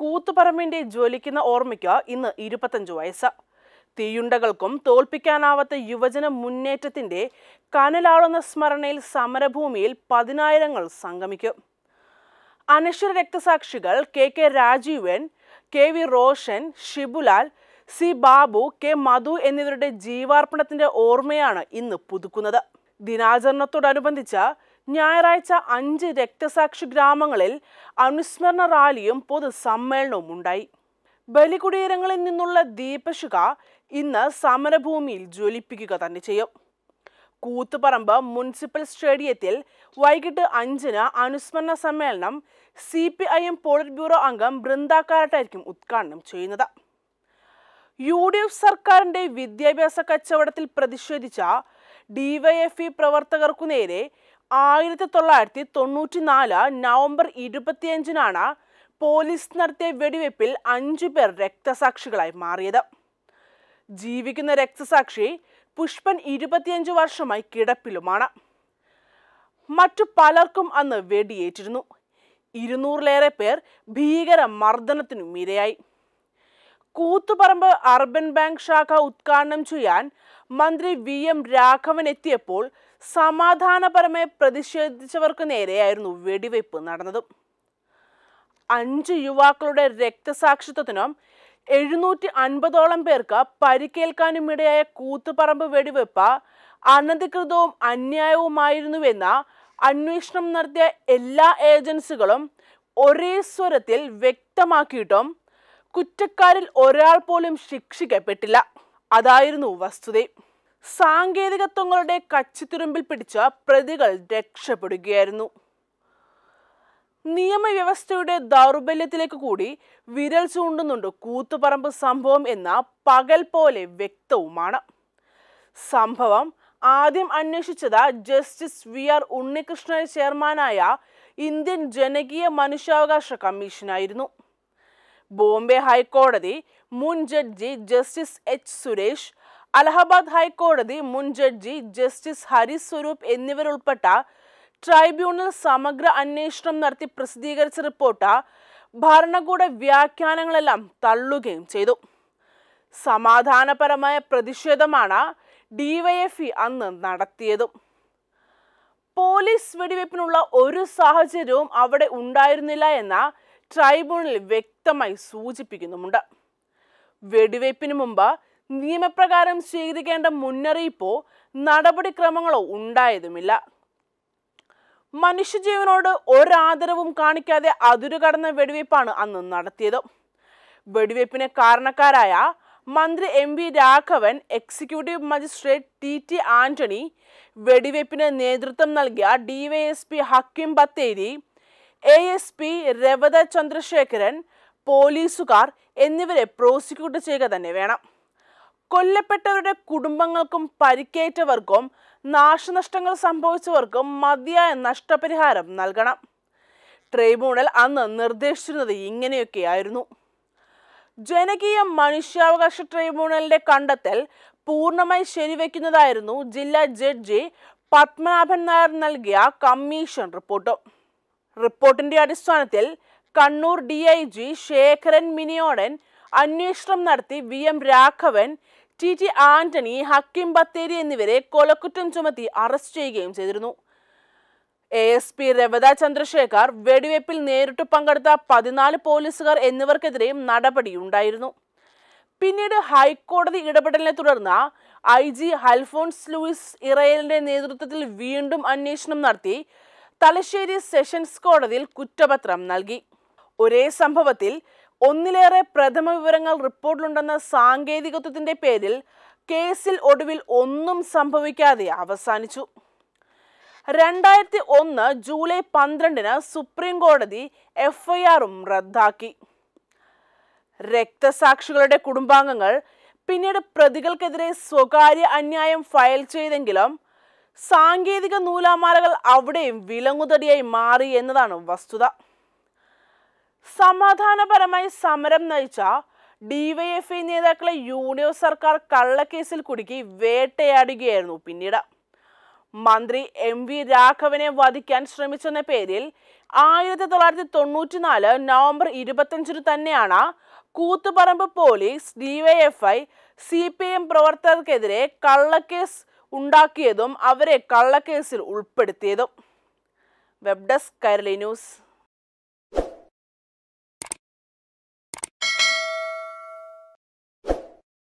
കൂത്തുപറമ്പിന്റെ ജ്വലിക്കുന്ന ഓർമ്മയ്ക്ക് ഇന്ന് ഇരുപത്തഞ്ച് വയസ്സ് തീയുണ്ടകൾക്കും തോൽപ്പിക്കാനാവാത്ത യുവജന മുന്നേറ്റത്തിന്റെ കനലാളുന്ന സ്മരണയിൽ സമരഭൂമിയിൽ പതിനായിരങ്ങൾ സംഗമിക്കും അനശ്വര രക്തസാക്ഷികൾ K K Rajeevan K V Roshan Shibulal C Babu K Madhu എന്നിവരുടെ ജീവാർപ്പണത്തിന്റെ ഓർമ്മയാണ് ഇന്ന് പുതുക്കുന്നത് ദിനാചരണത്തോടനുബന്ധിച്ച് ഞായറാഴ്ച അഞ്ച് രക്തസാക്ഷി ഗ്രാമങ്ങളിൽ അനുസ്മരണ റാലിയും പൊതുസമ്മേളനവും ഉണ്ടായി ബലികുടീരങ്ങളിൽ നിന്നുള്ള ദീപശുക ഇന്ന് സമരഭൂമിയിൽ ജ്വലിപ്പിക്കുക തന്നെ ചെയ്യും കൂത്തുപറമ്പ് മുനിസിപ്പൽ സ്റ്റേഡിയത്തിൽ വൈകിട്ട് അഞ്ചിന് അനുസ്മരണ സമ്മേളനം C P I M polit bureau അംഗം ബൃന്ദാക്കാരട്ടായിരിക്കും ഉദ്ഘാടനം ചെയ്യുന്നത് യു ഡി എഫ് സർക്കാരിന്റെ വിദ്യാഭ്യാസ കച്ചവടത്തിൽ പ്രതിഷേധിച്ച ഡിവൈഎഫ്ഇ പ്രവർത്തകർക്കു നേരെ ആയിരത്തി തൊള്ളായിരത്തി തൊണ്ണൂറ്റി നാല് നവംബർ ഇരുപത്തിയഞ്ചിനാണ് പോലീസ് നടത്തിയ വെടിവെപ്പിൽ അഞ്ചു പേർ രക്തസാക്ഷികളായി മാറിയത് ജീവിക്കുന്ന രക്തസാക്ഷി പുഷ്പൻ ഇരുപത്തിയഞ്ച് വർഷമായി കിടപ്പിലുമാണ് മറ്റു പലർക്കും അന്ന് വെടിയേറ്റിരുന്നു ഇരുന്നൂറിലേറെ പേർ ഭീകര മർദ്ദനത്തിനും ഇരയായി കൂത്തുപറമ്പ് അർബൻ ബാങ്ക് ശാഖ ഉദ്ഘാടനം ചെയ്യാൻ മന്ത്രി വി എം രാഘവൻ എത്തിയപ്പോൾ സമാധാനപരമായി പ്രതിഷേധിച്ചവർക്ക് നേരെയായിരുന്നു വെടിവെയ്പ് നടന്നത് അഞ്ച് യുവാക്കളുടെ രക്തസാക്ഷിത്വത്തിനും എഴുന്നൂറ്റി അൻപതോളം പേർക്ക് ഇടയായ കൂത്തുപറമ്പ് വെടിവെപ്പ് അനധികൃതവും അന്യായവുമായിരുന്നുവെന്ന അന്വേഷണം നടത്തിയ എല്ലാ ഏജൻസികളും ഒരേ സ്വരത്തിൽ വ്യക്തമാക്കിയിട്ടും കുറ്റക്കാരിൽ ഒരാൾ പോലും ശിക്ഷിക്കപ്പെട്ടില്ല അതായിരുന്നു വസ്തുത സാങ്കേതികത്വങ്ങളുടെ കച്ചിത്തുരുമ്പിൽ പിടിച്ച പ്രതികൾ രക്ഷപ്പെടുകയായിരുന്നു നിയമവ്യവസ്ഥയുടെ ദൗർബല്യത്തിലേക്ക് കൂടി വിരൽ ചൂണ്ടുന്നുണ്ട് കൂത്തുപറമ്പ് സംഭവം എന്ന പകൽ പോലെ വ്യക്തവുമാണ് സംഭവം ആദ്യം അന്വേഷിച്ചത് ജസ്റ്റിസ് വി ആർ ഉണ്ണികൃഷ്ണൻ ചെയർമാനായ ഇന്ത്യൻ ജനകീയ മനുഷ്യാവകാശ കമ്മീഷനായിരുന്നു ബോംബെ ഹൈക്കോടതി മുൻ ജഡ്ജി ജസ്റ്റിസ് എച്ച് സുരേഷ് അലഹബാദ് ഹൈക്കോടതി മുൻ ജഡ്ജി ജസ്റ്റിസ് ഹരിസ് സ്വരൂപ് എന്നിവരുൾപ്പെട്ട ട്രൈബ്യൂണൽ സമഗ്ര അന്വേഷണം നടത്തി പ്രസിദ്ധീകരിച്ച റിപ്പോർട്ട് ഭരണകൂട വ്യാഖ്യാനങ്ങളെല്ലാം തള്ളുകയും ചെയ്തു സമാധാനപരമായ പ്രതിഷേധമാണ് ഡിവൈഎഫ്ഇ അന്ന് നടത്തിയതും പോലീസ് വെടിവയ്പ്പിനുള്ള ഒരു സാഹചര്യവും അവിടെ ഉണ്ടായിരുന്നില്ല എന്ന ട്രൈബ്യൂണൽ വ്യക്തമായി സൂചിപ്പിക്കുന്നുമുണ്ട് വെടിവയ്പ്പിന് മുമ്പ് നിയമപ്രകാരം സ്വീകരിക്കേണ്ട മുന്നറിയിപ്പോ നടപടിക്രമങ്ങളോ ഉണ്ടായതുമില്ല മനുഷ്യജീവനോട് ഒരാദരവും കാണിക്കാതെ അതിരുകടന്ന വെടിവയ്പ്പാണ് അന്ന് നടത്തിയത് വെടിവയ്പ്പിന് കാരണക്കാരായ മന്ത്രി M V Raghavan executive magistrate T T Antony വെടിവയ്പ്പിന് നേതൃത്വം നൽകിയ DYSP Hakkim Bathery A S P Ravatha Chandrasekharan പോലീസുകാർ എന്നിവരെ പ്രോസിക്യൂട്ട് ചെയ്യുക തന്നെ വേണം കൊല്ലപ്പെട്ടവരുടെ കുടുംബങ്ങൾക്കും പരിക്കേറ്റവർക്കും നാശനഷ്ടങ്ങൾ സംഭവിച്ചവർക്കും മതിയായ നഷ്ടപരിഹാരം നൽകണം ട്രൈബ്യൂണൽ അന്ന് നിർദ്ദേശിച്ചിരുന്നത് ഇങ്ങനെയൊക്കെയായിരുന്നു ജനകീയ മനുഷ്യാവകാശ ട്രൈബ്യൂണലിന്റെ കണ്ടെത്തൽ പൂർണ്ണമായി ശരിവെക്കുന്നതായിരുന്നു ജില്ലാ ജഡ്ജി പത്മനാഭൻ നായർ നൽകിയ കമ്മീഷൻ റിപ്പോർട്ട് റിപ്പോർട്ടിന്റെ അടിസ്ഥാനത്തിൽ Kannur D I G Sekharan Miniyodan അന്വേഷണം നടത്തി V M Raghavan T T Antony Hakkim Bathery എന്നിവരെ കൊലക്കുറ്റം ചുമത്തി അറസ്റ്റ് ചെയ്യുകയും ചെയ്തിരുന്നു A S P Ravatha Chandrasekhar വെടിവയ്പിൽ നേരിട്ട് പങ്കെടുത്ത പതിനാല് പോലീസുകാർ എന്നിവർക്കെതിരെയും നടപടിയുണ്ടായിരുന്നു പിന്നീട് ഹൈക്കോടതി ഇടപെടലിനെ തുടർന്ന് ഐ ജി ഹൽഫോൺസ് ലൂയിസ് ഇറയലിന്റെ നേതൃത്വത്തിൽ വീണ്ടും അന്വേഷണം നടത്തി തലശ്ശേരി സെഷൻസ് കോടതിയിൽ കുറ്റപത്രം നൽകി ഒരേ സംഭവത്തിൽ ഒന്നിലേറെ പ്രഥമ വിവരങ്ങൾ റിപ്പോർട്ടിലുണ്ടെന്ന സാങ്കേതികത്വത്തിന്റെ പേരിൽ കേസിൽ ഒടുവിൽ ഒന്നും സംഭവിക്കാതെ അവസാനിച്ചു രണ്ടായിരത്തി ഒന്ന് ജൂലൈ പന്ത്രണ്ടിന് സുപ്രീം കോടതി എഫ്ഐആറും റദ്ദാക്കി രക്തസാക്ഷികളുടെ കുടുംബാംഗങ്ങൾ പിന്നീട് പ്രതികൾക്കെതിരെ സ്വകാര്യ അന്യായം ഫയൽ ചെയ്തെങ്കിലും സാങ്കേതിക നൂലാമാലകൾ അവിടെയും വിലങ്ങുതടിയായി മാറി എന്നതാണ് വസ്തുത സമാധാനപരമായി സമരം നയിച്ച ഡിവൈഎഫ്ഐ e നേതാക്കളെ യൂണിയൻ സർക്കാർ കള്ളക്കേസിൽ കുടുക്കി വേട്ടയാടുകയായിരുന്നു പിന്നീട് മന്ത്രി എം വി രാഘവനെ വധിക്കാൻ ശ്രമിച്ചെന്ന പേരിൽ ആയിരത്തി തൊള്ളായിരത്തി നാല് നവംബർ ഇരുപത്തഞ്ചിന് തന്നെയാണ് Koothuparamba police DYFI C P M പ്രവർത്തകർക്കെതിരെ കള്ളക്കേസ് ഉണ്ടാക്കിയതും അവരെ കള്ളക്കേസിൽ ഉൾപ്പെടുത്തിയതും വെബ് ഡെസ്ക് കൈരളി ന്യൂസ്